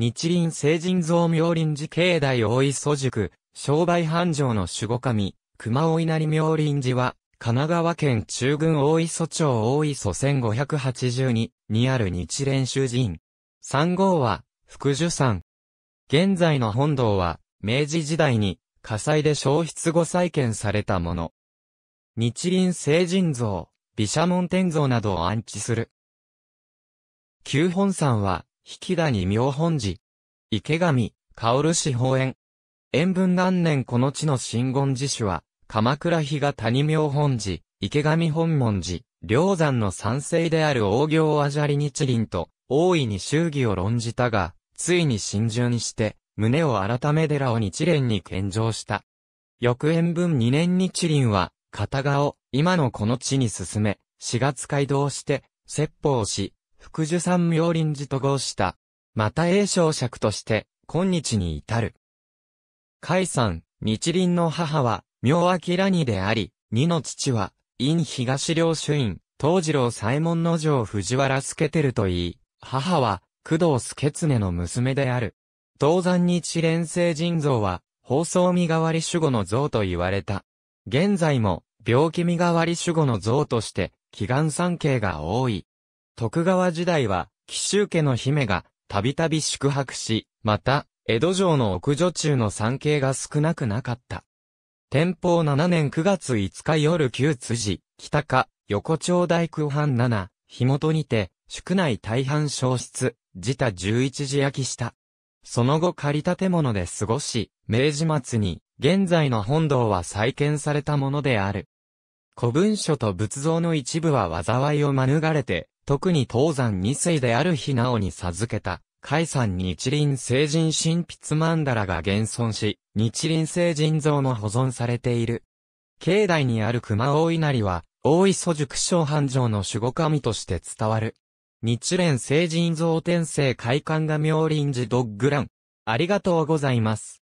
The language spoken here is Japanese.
日輪聖人像明輪寺境内大磯塾、商売繁盛の守護神、熊尾稲荷明輪寺は、神奈川県中郡大磯町大磯1582にある日蓮主人。3号は、福寿山。現在の本堂は、明治時代に火災で消失後再建されたもの。日輪聖人像、毘沙門天像などを安置する。旧本山は、引谷妙本寺。池上、薫氏方園。塩分元年この地の真言寺主は、鎌倉比が谷妙本寺、池上本門寺、梁山の賛成である大行あじゃり日輪と、大いに衆議を論じたが、ついに真順して、胸を改め寺を日蓮に献上した。翌延分二年日輪は、片側を、今のこの地に進め、四月街道して、説法し、福寿山明林寺と合した。また栄翔尺として、今日に至る。海山、日林の母は、明明にであり、二の父は、院東領主院、東次郎左衛門の城藤原助てると言い、母は、工藤助常の娘である。東山日蓮聖人像は、放送身代わり守護の像と言われた。現在も、病気身代わり守護の像として、祈願三景が多い。徳川時代は、紀州家の姫が、たびたび宿泊し、また、江戸城の奥女中の参詣が少なくなかった。天保7年9月5日夜9辻、北下、横丁大空藩7、火元にて、宿内大半消失、自他11時焼きした。その後仮建物で過ごし、明治末に、現在の本堂は再建されたものである。古文書と仏像の一部は災いを免れて、特に東山二世である日なおに授けた、海山日輪聖人神筆曼荼羅が現存し、日輪聖人像も保存されている。境内にある熊大稲荷は、大磯塾小繁盛の守護神として伝わる。日蓮聖人像天聖会館が妙輪寺ドッグラン。ありがとうございます。